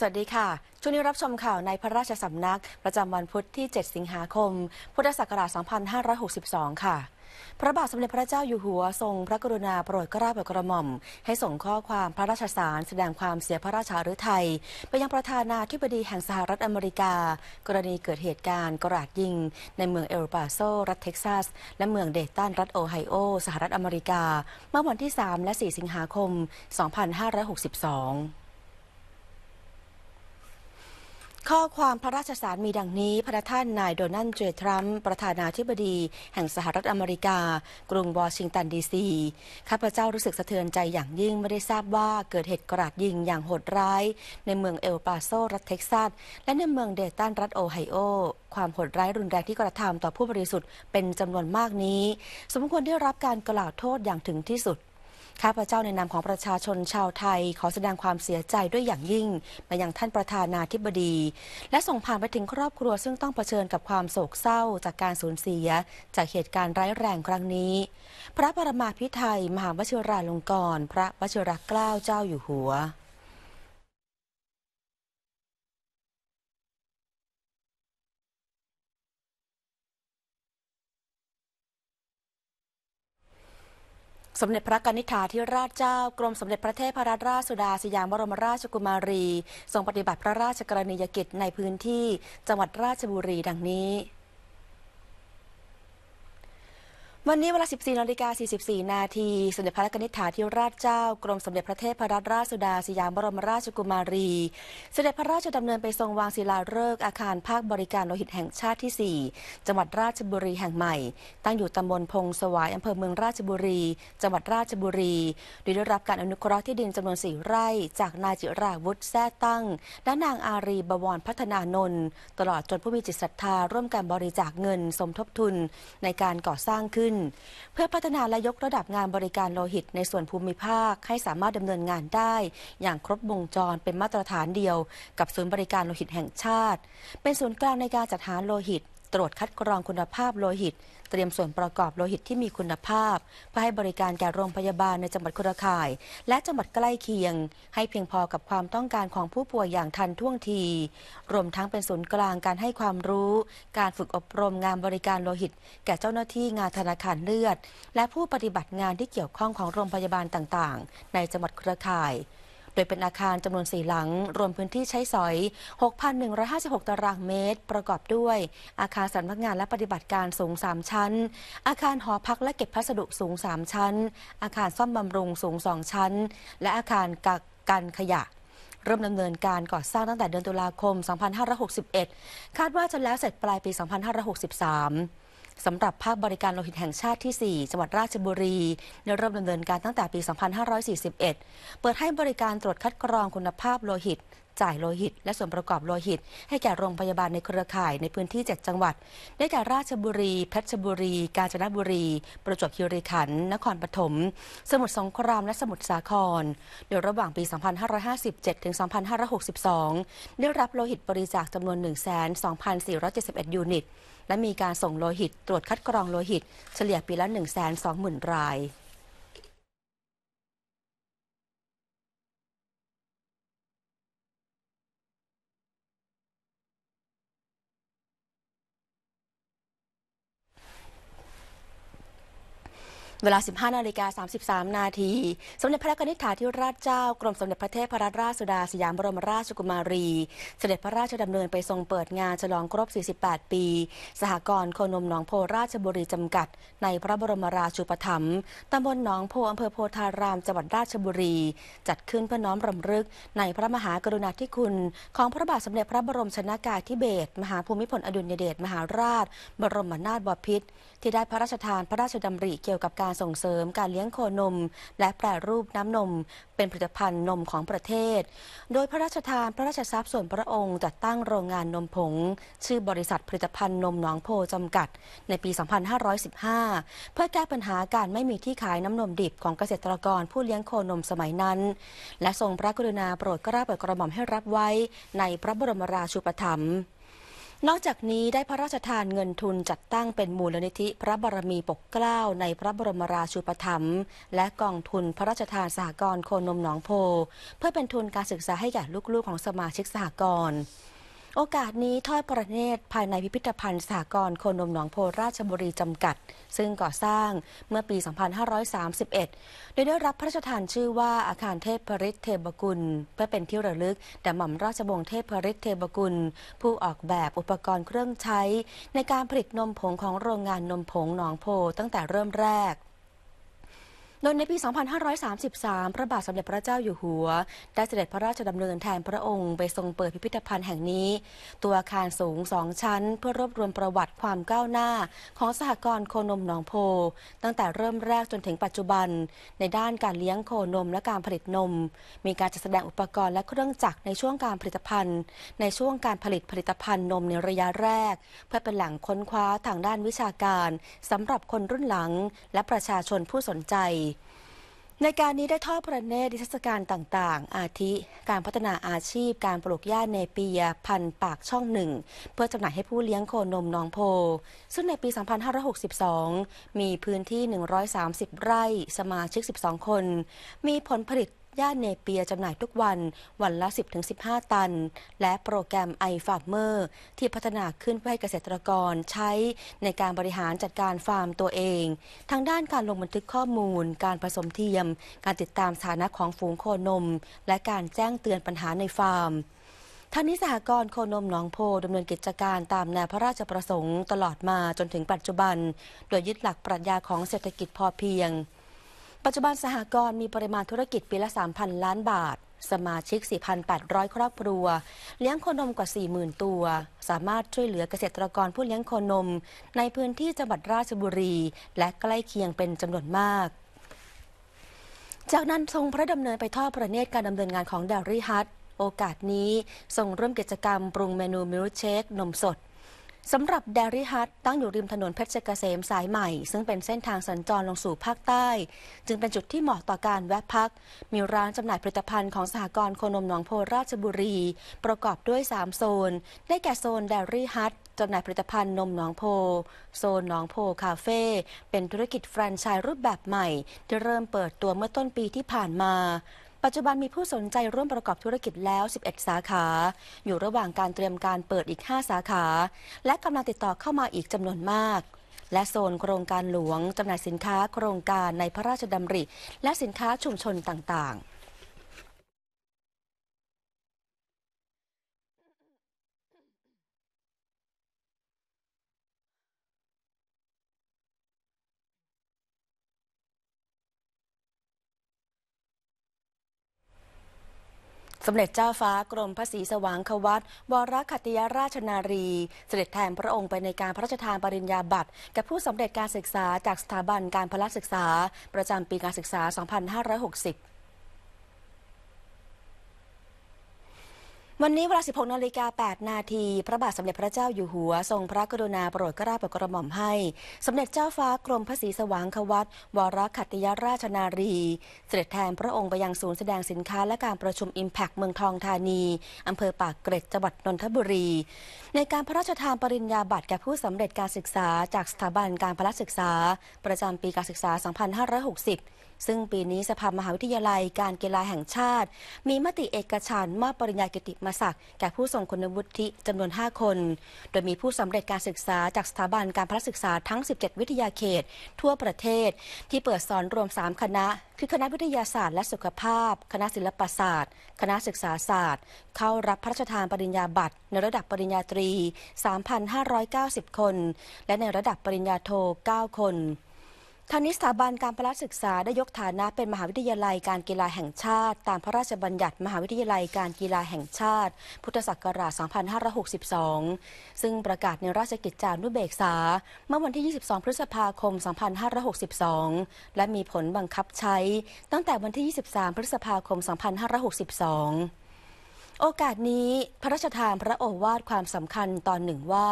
สวัสดีค่ะ ช่วงนี้รับชมข่าวในพระราชสำนักประจำวันพุธที่ 7 สิงหาคม พุทธศักราช 2562 ค่ะ พระบาทสมเด็จพระเจ้าอยู่หัวทรงพระกรุณาโปรดเกล้าโปรดกระหม่อม ให้ส่งข้อความพระราชสารแสดงความเสียพระราชาฤทัยไปยังประธานาธิบดีแห่งสหรัฐอเมริกา กรณีเกิดเหตุการณ์กราดยิงในเมืองเอลปาโซ รัฐเท็กซัส และเมืองเดตันรัฐโอไฮโอ สหรัฐอเมริกาเมื่อวันที่ 3 และ 4 สิงหาคม 2562ข้อความพระราชสารมีดังนี้ พระท่านนายโดนัลด์เจทรัมป์ประธานาธิบดี แห่งสหรัฐอเมริกา กรุงวอชิงตันดีซี ข้าพเจ้ารู้สึกสะเทือนใจอย่างยิ่งไม่ได้ทราบว่าเกิดเหตุกราดยิงอย่างโหดร้ายในเมืองเอลปาโซรัฐเท็กซัส และในเมืองเดตันรัฐโอไฮโอ ความโหดร้ายรุนแรงที่กระทำต่อผู้บริสุทธิ์เป็นจำนวนมากนี้ สมควรได้รับการกล่าวโทษอย่างถึงที่สุดข้าพเจ้าในนามของประชาชนชาวไทยขอแสดงความเสียใจด้วยอย่างยิ่งมายังท่านประธานาธิบดี และส่งผ่านไปถึงครอบครัวซึ่งต้องเผชิญกับความโศกเศร้าจากการสูญเสีย จากเหตุการณ์ร้ายแรงครั้งนี้ พระปรมาภิไธยมหาวชิราลงกรณ์พระวชิรเกล้าเจ้าอยู่หัวสมเด็จพระกนิษฐาธิราชเจ้ากรมสมเด็จพระเทพรัตนราชสุดาสยามบรมราชกุมารี ทรงปฏิบัติพระราชกรณียกิจในพื้นที่จังหวัดราชบุรีดังนี้วันนี้เวลา 14นาฬิกา44นาทีสมเด็จพระนิธิถาธิราชเจ้ากรมสมเด็จพระเทพรัตนราชสุดาสยามบรมราชกุมารีสมเด็จพระราชดำเนินไปทรงวางศิลาฤกษ์อาคารภาคบริการโลหิตแห่งชาติที่ 4 จังหวัดราชบุรีแห่งใหม่ ตั้งอยู่ตำบลพงสวาย อำเภอเมืองราชบุรี จังหวัดราชบุรี โดยได้รับการอนุเคราะห์ที่ดินจำนวน 4 ไร่ จากนายจิราวุฒิแท้ตั้งและนางอารีบวรพัฒนานนท์ ตลอดจนผู้มีจิตศรัทธา ร่วมกันบริจาคเงินสมทบทุนในการก่อสร้างขึ้นเพื่อพัฒนาและยกระดับงานบริการโลหิตในส่วนภูมิภาคให้สามารถดำเนินงานได้ อย่างครบวงจรเป็นมาตรฐานเดียวกับศูนย์บริการโลหิตแห่งชาติ เป็นศูนย์กลางในการจัดหาโลหิตตรวจคัดกรองคุณภาพโลหิต เตรียมส่วนประกอบโลหิตที่มีคุณภาพเพื่อให้บริการแก่โรงพยาบาลในจังหวัดคุรข่าย และจังหวัดใกล้เคียง ให้เพียงพอกับความต้องการของผู้ป่วยอย่างทันท่วงที รวมทั้งเป็นศูนย์กลางการให้ความรู้ การฝึกอบรมงานบริการโลหิตแก่เจ้าหน้าที่งานธนาคารเลือด และผู้ปฏิบัติงานที่เกี่ยวข้องของโรงพยาบาลต่างๆ ในจังหวัดคุรข่ายโดยเป็นอาคารจำนวน 4 หลังรวมพื้นที่ใช้สอย 6,156ตารางเมตร ประกอบด้วย อาคารสำนักงานและปฏิบัติการสูง 3 ชั้น อาคารหอพักและเก็บพัสดุสูง 3 ชั้น อาคารซ่อมบำรุงสูง 2 ชั้น และอาคารกักกันขยะ เริ่มดำเนินการก่อสร้างตั้งแต่เดือนตุลาคม 2561 คาดว่าจะแล้วเสร็จปลายปี 2563สำหรับภาคบริการโลหิตแห่งชาติที่ 4 จังหวัดราชบุรีเริ่มดำเนินการตั้งแต่ปี 2541 เปิดให้บริการตรวจคัดกรองคุณภาพโลหิต จ่ายโลหิตและส่วนประกอบโลหิต ให้แก่โรงพยาบาลในเครือข่ายในพื้นที่ 7 จังหวัด ได้แก่ราชบุรีเพชรบุรี กาญจนบุรี ประจวบคีรีขันธ์นครปฐมสมุทรสงครามและสมุทรสาครโดยระหว่างปี 2557ถึง2562ได้รับโลหิตบริจาคจำนวน1,2471 ยูนิตและมีการส่งโลหิตตรวจคัดกรองโลหิตเฉลี่ยปีละ1 2 0 0 0 0 รายเวลา 15นาฬิกา33 นาที สมเด็จพระนิธิาธิราชเจ้ากรมสมเด็จพระเทพรัตนราชสุดาสยามบรมราชกุมารี เสด็จพระราชดำเนินไปทรงเปิดงานฉลองครบ 48 ปี สหกรณ์โคนมหนองโพราชบุรีจำกัด ในพระบรมราชูปถัมภ์ตำบลหนองโพอำเภอโพธาราม จังหวัดราชบุรี จัดขึ้นเพื่อน้อมรำลึกในพระมหากรุณาธิคุณ ของพระบาทสมเด็จพระบรมชนากาธิเบศรมหาภูมิพลอดุลยเดชมหาราชบรมนาถบพิตรที่ได้พระราชทานพระราชดำริเกี่ยวกับการส่งเสริมการเลี้ยงโคนม และแปรรูปน้ำนมเป็นผลิตภัณฑ์นมของประเทศ โดยพระราชทานพระราชทรัพย์ส่วนพระองค์จัดตั้งโรงงานนมผง ชื่อบริษัทผลิตภัณฑ์นมหนองโพจำกัดในปี 2515 เพื่อแก้ปัญหาการไม่มีที่ขายน้ำนมดิบของเกษตรกรผู้เลี้ยงโคนมสมัยนั้น และทรงพระกรุณาโปรดกระลาโปดกระหม่อมให้รับไว้ในพระบรมราชูปถัมภ์นอกจากนี้ได้พระราชทานเงินทุนจัดตั้งเป็นมูลนิธิพระบรมีปกเกล้าในพระบรมราชูปถัมภ์และกองทุนพระราชทานสหกรณ์โคนมหนองโพ เพื่อเป็นทุนการศึกษาให้แก่ลูกๆของสมาชิกสหกรณ์โอกาสนี้ทอดประเนตรภายในพิพิธภัณฑ์สากรโคนมหนองโพราชบุรีจำกัด ซึ่งก่อสร้างเมื่อปี 2531 โดยได้รับพระราชทานชื่อว่าอาคารเทพพริตเทบกุล เพื่อเป็นที่ระลึกแด่หม่อมราชวงศ์เทพพริตเทบกุล ผู้ออกแบบอุปกรณ์เครื่องใช้ในการผลิตนมผงของโรงงานนมผงหนองโพตั้งแต่เริ่มแรกโดยในปี 2533 พระบาทสมเด็จพระเจ้าอยู่หัว ได้เสด็จพระราชดำเนินแทนพระองค์ไปทรงเปิดพิพิธภัณฑ์แห่งนี้ ตัวอาคารสูงสองชั้นเพื่อรวบรวมประวัติความก้าวหน้า ของสหกรณ์โคนมหนองโพ ตั้งแต่เริ่มแรกจนถึงปัจจุบัน ในด้านการเลี้ยงโคนมและการผลิตนม มีการจัดแสดงอุปกรณ์และเครื่องจักรในช่วงการผลิตภัณฑ์ ในช่วงการผลิตผลิตภัณฑ์นมในระยะแรก เพื่อเป็นแหล่งค้นคว้าทางด้านวิชาการสำหรับคนรุ่นหลัง และประชาชนผู้สนใจในการนี้ได้ทอดพระเนตรดิศการต่างๆ อาทิการพัฒนาอาชีพการปลูกหญ้าเนเปียพันปากช่องหนึ่งเพื่อจำหน่ายให้ผู้เลี้ยงโคนมน้องโพซึ่งในปี 2562 มีพื้นที่ 130 ไร่สมาชิก 12 คน มีผลผลิตหญ้าเนเปียจำหน่ายทุกวันวันละ 10-15 ตัน และโปรแกรมไอฟาร์มเมอร์ที่พัฒนาขึ้นเพื่อให้เกษตรกรใช้ในการบริหารจัดการฟาร์มตัวเอง ทางด้านการลงบันทึกข้อมูล การผสมเทียม การติดตามสถานะของฝูงโคนม และการแจ้งเตือนปัญหาในฟาร์มท่านนิสหกรณ์โคนมหนองโพดำเนินกิจการตามแนวพระราชประสงค์ตลอดมาจนถึงปัจจุบัน โดยยึดหลักปรัชญาของเศรษฐกิจพอเพียงปัจจุบันสหกรณ์มีปริมาณธุรกิจปีละ 3,000 ล้านบาท สมาชิก 4,800 ครอบครัว เลี้ยงโคนมกว่า 40,000 ตัว สามารถช่วยเหลือเกษตรกรผู้เลี้ยงโคนม ในพื้นที่จังหวัดราชบุรี และใกล้เคียงเป็นจำนวนมาก จากนั้นทรงพระดำเนินไปทอดพระเนตรการดำเนินงานของดารี่ฮัทโอกาสนี้ทรงร่วมกิจกรรมปรุงเมนูมิลเชค นมสดสำหรับแดริฮัตตั้งอยู่ริมถนนเพชรเกษมสายใหม่ซึ่งเป็นเส้นทางสัญจรลงสู่ภาคใต้ จึงเป็นจุดที่เหมาะต่อการแวะพัก มีร้านจำหน่ายผลิตภัณฑ์ของสหกรณ์โคนมหนองโพราชบุรี ประกอบด้วย 3 โซน ได้แก่โซนแดริฮัตจำหน่ายผลิตภัณฑ์นมหนองโพ โซนหนองโพคาเฟ่เป็นธุรกิจแฟรนไชส์รูปแบบใหม่ ที่เริ่มเปิดตัวเมื่อต้นปีที่ผ่านมาปัจจุบันมีผู้สนใจร่วมประกอบธุรกิจแล้ว 11 สาขา อยู่ระหว่างการเตรียมการเปิดอีก 5 สาขา และกำลังติดต่อเข้ามาอีกจำนวนมาก และโซนโครงการหลวง จำหน่ายสินค้าโครงการในพระราชดำริ และสินค้าชุมชนต่าง ๆสมเด็จเจ้าฟ้ากรมพระศรีสว่างควัตวรคติยราชนารี เสด็จแทนพระองค์ไปในการพระราชทานปริญญาบัตรแก่ผู้สำเร็จการศึกษาจากสถาบันการพละศึกษา ประจำปีการศึกษา 2560วันนี้เวลา 16นาฬิกา8นาทีพระบาทสมเด็จพระเจ้าอยู่หัว ทรงพระกรุณาโปรดเกล้าโปรดกระหม่อมให้สมเด็จเจ้าฟ้ากรมพระศรีสว่างควัตวรคัตยราชนารี เสด็จแทนพระองค์ไปยังศูนย์แสดงสินค้า และการประชุม Impact เมืองทองธานี อำเภอปากเกร็ดจังหวัดนนทบุรี ในการพระราชทานปริญญาบัตรแก่ผู้สำเร็จการศึกษา จากสถาบันการพละศึกษา ประจำปีการศึกษา2560ซึ่งปีนี้สภามหาวิทยาลัยการกีฬาแห่งชาติ มีมติเอกฉันมอบปริญญากิติมศักดิ์แก่ผู้ทรงคุณวุฒิจำนวน 5 คน โดยมีผู้สำเร็จการศึกษาจากสถาบันการพระศึกษาทั้ง 17 วิทยาเขตทั่วประเทศที่เปิดสอนรวม 3 คณะ คือคณะวิทยาศาสตร์และสุขภาพ คณะศิลปศาสตร์ คณะศึกษาศาสตร์เข้ารับพระราชทานปริญญาบัตร ในระดับปริญญาตรี 3,590 คน และในระดับปริญญาโท 9 คนทางนิสถาบันการพละศึกษาได้ยกฐานะเป็นมหาวิทยาลัยการกีฬาแห่งชาติ ตามพระราชบัญญัติมหาวิทยาลัยการกีฬาแห่งชาติ พุทธศักราช 2562 ซึ่งประกาศในราชกิจจานุเบกษา เมื่อวันที่ 22 พฤษภาคม 2562 และมีผลบังคับใช้ตั้งแต่วันที่ 23 พฤษภาคม 2562 โอกาสนี้ พระราชทานพระโอวาทความสำคัญตอนหนึ่งว่า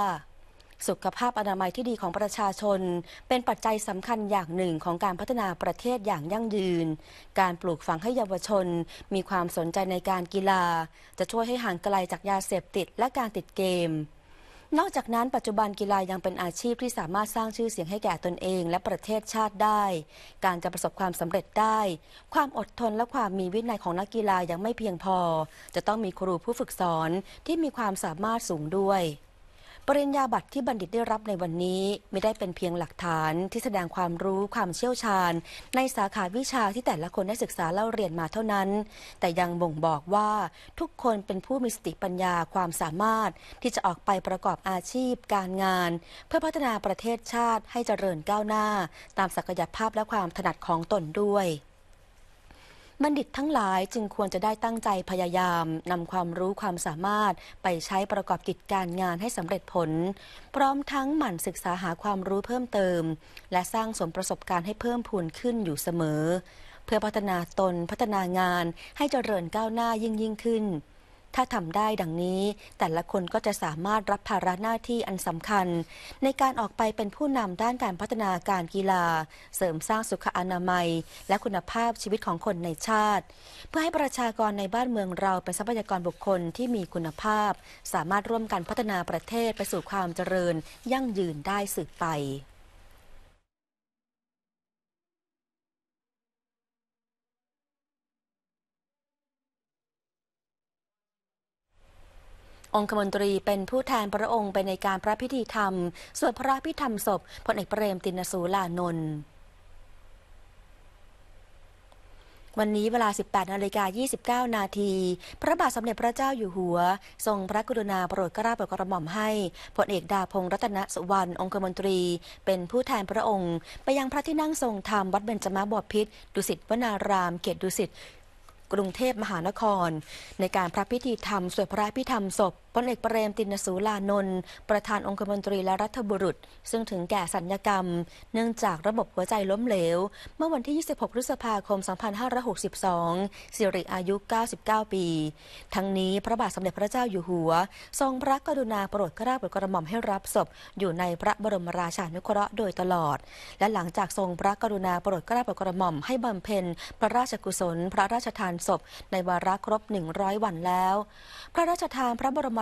สุขภาพอนามัยที่ดีของประชาชนเป็นปัจจัยสำคัญอย่างหนึ่งของการพัฒนาประเทศอย่างยั่งยืน การปลูกฝังให้เยาวชนมีความสนใจในการกีฬาจะช่วยให้ห่างไกลจากยาเสพติดและการติดเกม นอกจากนั้นปัจจุบันกีฬายังเป็นอาชีพที่สามารถสร้างชื่อเสียงให้แก่ตนเองและประเทศชาติได้ การจะประสบความสำเร็จได้ ความอดทนและความมีวินัยของนักกีฬายังไม่เพียงพอ จะต้องมีครูผู้ฝึกสอนที่มีความสามารถสูงด้วยปริญญาบัตรที่บัณฑิตได้รับในวันนี้ไม่ได้เป็นเพียงหลักฐานที่แสดงความรู้ความเชี่ยวชาญในสาขาวิชาที่แต่ละคนได้ศึกษาเล่าเรียนมาเท่านั้น แต่ยังบ่งบอกว่าทุกคนเป็นผู้มีสติปัญญาความสามารถที่จะออกไปประกอบอาชีพการงาน เพื่อพัฒนาประเทศชาติให้เจริญก้าวหน้า ตามศักยภาพและความถนัดของตนด้วยบัณฑิตทั้งหลายจึงควรจะได้ตั้งใจพยายามนำความรู้ความสามารถไปใช้ประกอบกิจการงานให้สำเร็จผล พร้อมทั้งหมั่นศึกษาหาความรู้เพิ่มเติม และสร้างสมประสบการณ์ให้เพิ่มพูนขึ้นอยู่เสมอ เพื่อพัฒนาตนพัฒนางานให้เจริญก้าวหน้ายิ่งยิ่งขึ้นถ้าทำได้ดังนี้แต่ละคนก็จะสามารถรับภาระหน้าที่อันสำคัญ ในการออกไปเป็นผู้นำด้านการพัฒนาการกีฬา เสริมสร้างสุขอนามัยและคุณภาพชีวิตของคนในชาติ เพื่อให้ประชากรในบ้านเมืองเราเป็นทรัพยากรบุคคลที่มีคุณภาพ สามารถร่วมกันพัฒนาประเทศไปสู่ความเจริญยั่งยืนได้สืบไปองคมนตรีเป็นผู้แทนพระองค์ไปในการพระพิธีธรรม สวดพระพิธรรมศพพลเอกเปรมตินสูลานนท์วันนี้เวลา 18นาฬิกา 29 นาที พระบาทสมเด็จพระเจ้าอยู่หัว ทรงพระกรุณาโปรดเกล้าโปรดกระหม่อมให้พลเอกดาพงศ์รัตนสุวรรณองคมนตรีเป็นผู้แทนพระองค์ ไปยังพระที่นั่งทรงธรรมวัดเบญจมาบพิษดุสิตวนารามเขตดุสิตกรุงเทพมหานคร ในการพระพิธีธรรมสวดพระพิธรรมศพพลเอกเปรมตินสูลานนท์ประธานองคมนตรีและรัฐบุรุษ ซึ่งถึงแก่สัญญกรรม เนื่องจากระบบหัวใจล้มเหลว เมื่อวันที่ 26 พฤษภาคม 2562 สิริอายุ 99 ปี ทั้งนี้พระบาทสมเด็จพระเจ้าอยู่หัว ทรงพระกรุณาโปรดเกล้าโปรดกระหม่อมให้รับศพ อยู่ในพระบรมราชานุเคราะห์โดยตลอด และหลังจากทรงพระกรุณาโปรดเกล้าโปรดกระหม่อมให้บำเพ็ญพระราชกุศล พระราชทานศพ ในวาระครบ 100 วันแล้ว พระราชทานพระบรม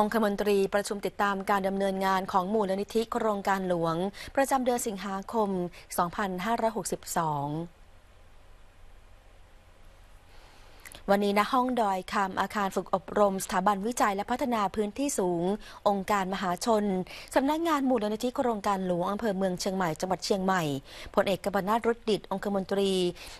องคมนตรีประชุมติดตามการดำเนินงานของมูลนิธิโครงการหลวง ประจำเดือนสิงหาคม 2562วันนี้ณห้องดอยคำอาคารฝึกอบรม สถาบันวิจัยและพัฒนาพื้นที่สูง องค์การมหาชนสำนักงานมูลนิธิโครงการหลวงอำเภอเมืองเชียงใหม่จังหวัดเชียงใหม่พลเอกกบนาฏรุดดิตองคมนตรี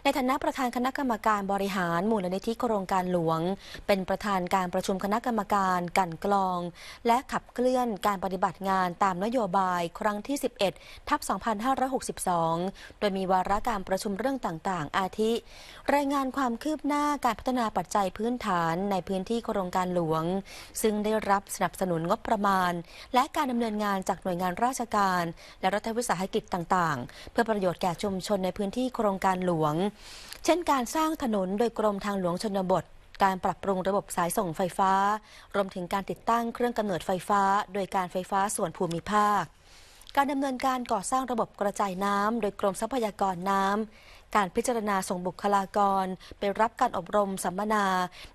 ในฐานะประธานคณะกรรมการบริหารมูลนิธิโครงการหลวง เป็นประธานการประชุมคณะกรรมการกันกลอง และขับเคลื่อนการปฏิบัติงานตามนโยบายครั้งที่ 11ทับ2562 โดยมีวาระการประชุมเรื่องต่าง ๆ อาทิ รายงานความคืบหน้าการพัฒนาปัจจัยพื้นฐานในพื้นที่โครงการหลวง ซึ่งได้รับสนับสนุนงบประมาณ และการดำเนินงานจากหน่วยงานราชการ และรัฐวิสาหกิจต่างๆ เพื่อประโยชน์แก่ชุมชนในพื้นที่โครงการหลวง เช่นการสร้างถนนโดยกรมทางหลวงชนบท การปรับปรุงระบบสายส่งไฟฟ้า รวมถึงการติดตั้งเครื่องกำเนิดไฟฟ้า โดยการไฟฟ้าส่วนภูมิภาค การดำเนินการก่อสร้างระบบกระจายน้ำโดยกรมทรัพยากรน้ำการพิจารณาส่งบุคลากร ไปรับการอบรมสัมมนา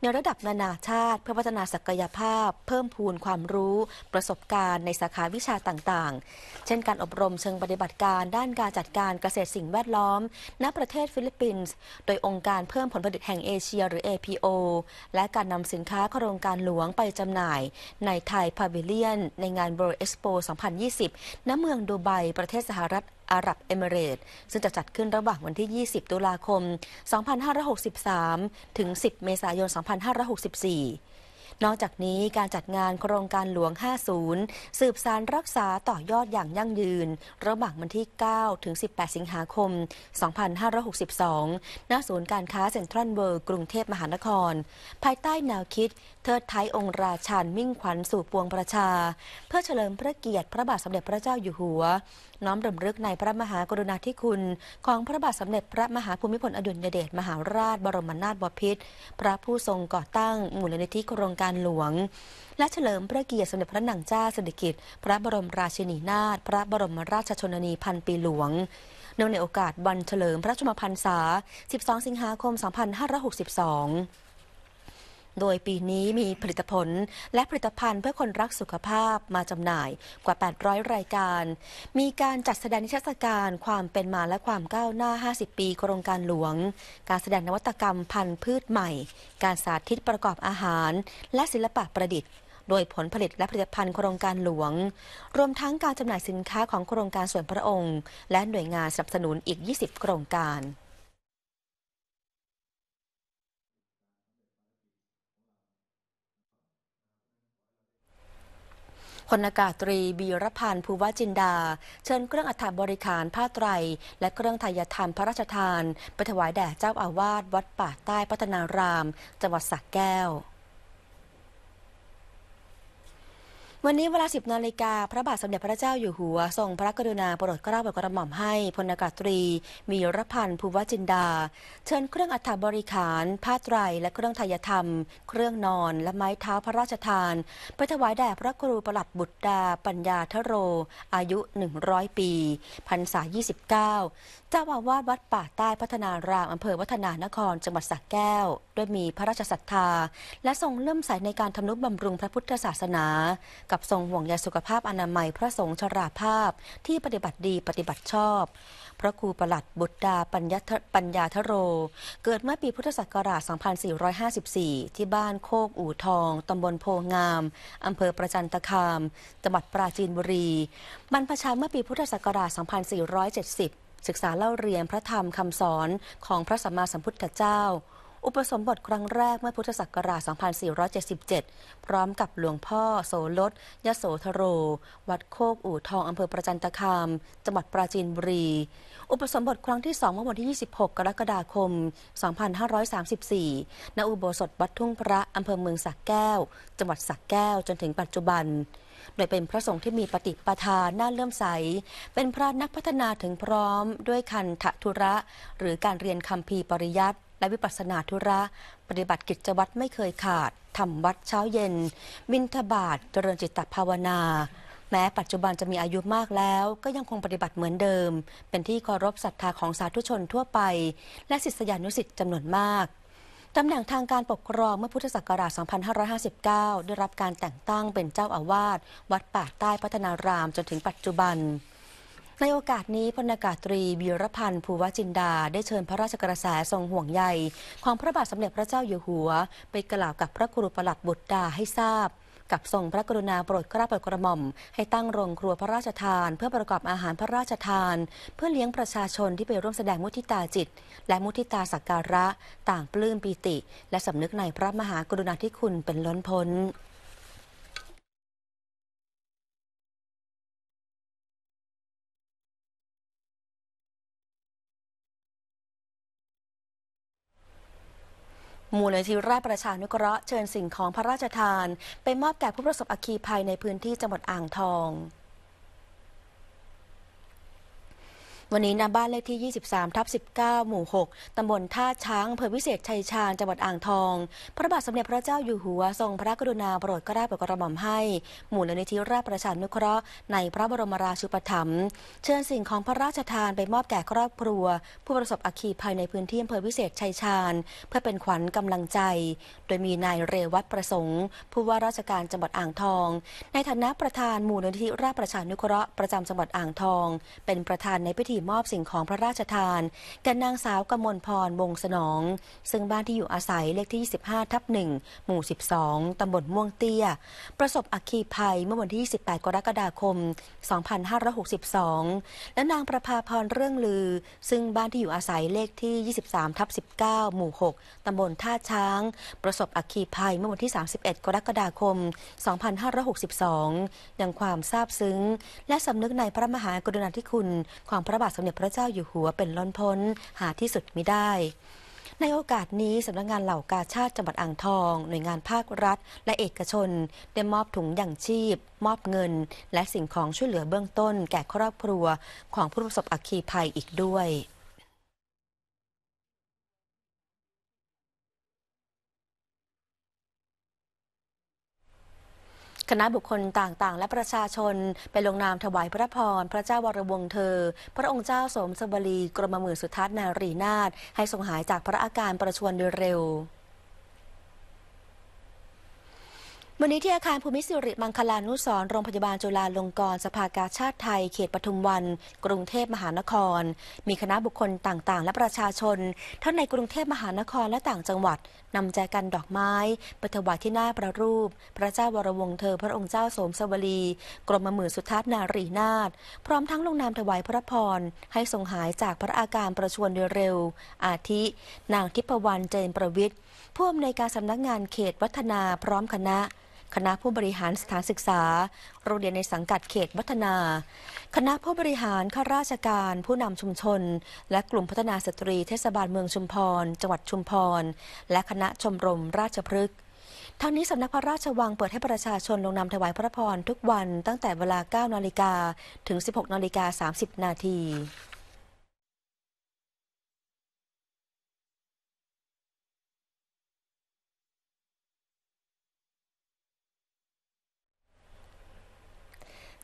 ในระดับนานาชาติ เพื่อพัฒนาศักยภาพเพิ่มพูนความรู้ ประสบการณ์ในสาขาวิชาต่างๆ เช่นการอบรมเชิงปฏิบัติการด้านการจัดการเกษตรสิ่งแวดล้อมณประเทศฟิลิปปินส์โดยองค์การเพิ่มผลผลิตแห่งเอเชียหรือ APO และการนำสินค้าโครงการหลวงไปจำหน่าย ในไทยพาวิเลียนในงานบร์เอ็กซ์โป 2020 ณเมืองดูไบประเทศสหรัฐอาหรับเอมิเรตซึ่งจะจัดขึ้นระหว่างวันที่ 20 ตุลาคม 2563 ถึง 10 เมษายน 2564 นอกจากนี้การจัดงานโครงการหลวง 50 สืบสารรักษาต่อยอดอย่างยั่งยืน ระหว่างวันที่ 9 ถึง 18 สิงหาคม 2562 ณ ศูนย์การค้าเซ็นทรัลเวิร์กรุงเทพมหานคร ภายใต้แนวคิดเทิดไทยองค์ราชานมิ่งขวัญสู่ปวงประชา เพื่อเฉลิมพระเกียรติพระบาทสมเด็จพระเจ้าอยู่หัว น้อมรำลึกในพระมหากรุณาธิคุณ ของพระบาทสมเด็จพระมหาภูมิพลอดุลยเดชมหาราชบรมนาถบพิตรพระผู้ทรงก่อตั้งมูลนิธิโครงการหลวง และเฉลิมพระเกียรติสมเด็จพระนางเจ้าสิริกิติ์พระบรมราชินีนาถพระบรมราชชนนีพันปีหลวงเนื่องในโอกาสวันเฉลิมพระชมพรรษา 12 สิงหาคม 2562โดยปีนี้มีผลิตผลและผลิตภัณฑ์เพื่อคนรักสุขภาพมาจำหน่ายกว่า 800 รายการ มีการจัดแสดงนิทรรศการความเป็นมาและความก้าวหน้า 50 ปีโครงการหลวง การแสดงนวัตกรรมพันธุ์พืชใหม่ การสาธิตประกอบอาหาร และศิลปะประดิษฐ์ โดยผลผลิตและผลิตภัณฑ์โครงการหลวง รวมทั้งการจำหน่ายสินค้าของโครงการส่วนพระองค์ และหน่วยงานสนับสนุนอีก 20 โครงการพลอากาศตรีบีรพันธ์ภูวจินดา เชิญเครื่องอัฐบริการผ้าไตรและเครื่องไทยธรรมพระราชทานไปถวายแด่เจ้าอาวาสวัดป่าใต้พัฒนาราม จังหวัดสระแก้ววันนี้เวลา 10นาฬิกาพระบาทสมเด็จพระเจ้าอยู่หัวทรงพระกรุณาโปรดเกล้าโปรดกระหม่อมให้พลอากาศตรี มีรพันธ์ภูวจินดา เชิญเครื่องอัฐบริขารผ้าไตรและเครื่องทายธรรม เครื่องนอนและไม้เท้าพระราชทาน ไปถวายแด่พระครูประหลัดบุตรดา ปัญญาทโร อายุ 100 ปีพรรษา 29เจ้าอาวาสวัดป่าใต้พัฒนารามอำเภอวัฒนานครจังหวัดสระแก้ว ด้วยมีพระราชศรัทธา และทรงเลื่อมใสในการทำนุบำรุงพระพุทธศาสนา กับทรงห่วงใยสุขภาพอนามัยพระสงฆ์ชราภาพ ที่ปฏิบัติดีปฏิบัติชอบ พระครูประหลัดบุตรดาปัญญาปัญญาทโร เกิดเมื่อปีพุทธศักราช 2454 ที่บ้านโคกอู่ทองตำบลโพงามอำเภอประจันตคามจังหวัดปราจีนบุรีบรรพชาเมื่อปีพุทธศักราช 2470ศึกษาเล่าเรียนพระธรรมคำสอนของพระสัมมาสัมพุทธเจ้า อุปสมบทครั้งแรกเมื่อพุทธศักราช 2477 พร้อมกับหลวงพ่อโสลดยโสธโร วัดโคกอู่ทองอำเภอประจันตคามจังหวัดปราจีนบุรีอุปสมบทครั้งที่2เมื่อวันที่ 26 กรกฎาคม 2534 ณ อุโบสถวัดทุ่งพระ อำเภอเมืองสักแก้วจังหวัดสักแก้วจนถึงปัจจุบัน โดยเป็นพระสงฆ์ที่มีปฏิปทาน่าเลื่อมใส เป็นพระนักพัฒนาถึงพร้อมด้วยคันทะธุระ หรือการเรียนคำพีปริยัตและวิปัสนาธุระ ปฏิบัติกิจวัตรไม่เคยขาดทำวัดเช้าเย็นบินทบาทเจริญจิตตภาวนาแม้ปัจจุบันจะมีอายุมากแล้วก็ยังคงปฏิบัติเหมือนเดิม เป็นที่เคารพศรัทธาของสาธุชนทั่วไปและศิษยานุศิษย์จำนวนมากตำแหน่งทางการปกครองเมื่อพุทธศักราช 2559 ได้รับการแต่งตั้งเป็นเจ้าอาวาสวัดป่าใต้พัฒนารามจนถึงปัจจุบัน ในโอกาสนี้พลอากาศตรีบีรพันธ์ภูวจินดาได้เชิญพระราชกระแสทรงห่วงใยของพระบาทสมเด็จพระเจ้าอยู่หัว ไปกล่าวกับพระครูประหลัดบุตรดาให้ทราบกับทรงพระกรุณาโปรดกระปรดกระหม่อม ให้ตั้งโรงครัวพระราชทานเพื่อประกอบอาหารพระราชทาน เพื่อเลี้ยงประชาชนที่ไปร่วมแสดงมุทิตาจิต และมุทิตาสักการะต่างปลื้มปีติ และสำนึกในพระมหากรุณาธิคุณเป็นล้นพ้นมูลนิธิราชประชานุเคราะห์เชิญสิ่งของพระราชทานไปมอบแก่ผู้ประสบอัคคีภัยในพื้นที่จังหวัดอ่างทองวันนี้นะบ้านเลขที่ 23 ทับ 19 หมู่ 6 ตำบลท่าช้างอำเภอวิเศษชัยชาญจังหวัดอ่างทอง พระบาทสมเด็จพระเจ้าอยู่หัวทรงพระกรุณาโปรดเกล้าโปรดกระหม่อมให้ หมู่ลนิธิราชประชานุเคราะห์ในพระบรมราชูปถัมภ์เชิญสิ่งของพระราชทานไปมอบแก่ครอบครัว ผู้ประสบอัคคีภัยในพื้นที่อำเภอวิเศษชัยชาญเพื่อเป็นขวัญกำลังใจ โดยมีนายเรวัตประสงค์ ผู้ว่าราชการจังหวัดอ่างทอง ในฐานะประธานหมู่ลนิธิราชประชานุเคราะห์ประจำจังหวัดอ่างทอง เป็นประธานในพิธีมอบสิ่งของพระราชทานแก่นางสาวกมลพรวงสนอง ซึ่งบ้านที่อยู่อาศัยเลขที่25ทับ1หมู่ 12 ตำบลม่วงเตี้ย ประสบอักคีภัย เมื่อวันที่ 28 กรกฎาคม 2562 และนางประภาพรเรื่องลือ ซึ่งบ้านที่อยู่อาศัยเลขที่ 23ทับ19 หมู่ 6 ตำบลท่าช้าง ประสบอักคีภัยเมื่อวันที่ 31 กรกฎาคม 2562ยังความซาบซึ้ง และสำนึกในพระมหากรุณาธิคุณของพระบาททสมเด็จพระเจ้าอยู่หัวเป็นล้นพ้นหาที่สุดมิได้ ในโอกาสนี้สำนักงงานเหล่ากาชาติจังหวัดอ่างทอง หน่วยงานภาครัฐ และเอกชน ได้มอบถุงอย่างชีพ มอบเงิน และสิ่งของช่วยเหลือเบื้องต้น แก่ครอบครัว ของผู้ประสบอัคคีภัยอีกด้วยคณะบุคคลต่างๆ และประชาชน ไปลงนามถวายพระพร พระเจ้าวรวงเธอ พระองค์เจ้าสมสวรีกรมหมื่นสุทัศนารีนาถให้ทรงหายจากพระอาการประชวรโดยเร็ววันนี้ที่อาคารภูมิสิริมังคลานุสรโรงพยาบาลจุฬาลงกรณ์สภากาชาติไทย เขตปทุมวัน กรุงเทพมหานคร มีคณะบุคคลต่าง ๆ และประชาชนทั้งในกรุงเทพมหานครและต่างจังหวัด นำแจกันดอกไม้ปถวายที่หน้าประรูป พระเจ้าวรวงเธอพระองค์เจ้าโสมสวลีกรมหมื่นสุทัศนารีนาถพร้อมทั้งลงนามถวายพระพรให้ทรงหายจากพระอาการประชวรโดยเร็ว อาทิ นางทิพวรรณ เจนประวิทย์ ผู้อำนวยการสำนักงานเขตวัฒนาพร้อมคณะคณะผู้บริหารสถานศึกษา โรงเรียนในสังกัดเขตวัฒนา คณะผู้บริหารข้าราชการผู้นำชุมชน และกลุ่มพัฒนาสตรีเทศบาลเมืองชุมพร จังหวัดชุมพร และคณะชมรมราชพฤกษ์ทางนี้สำนักพระราชวังเปิดให้ประชาชนลงนามถวายพระพรทุกวันตั้งแต่เวลา 9นาฬิกาถึง 16นาฬิกา30นาที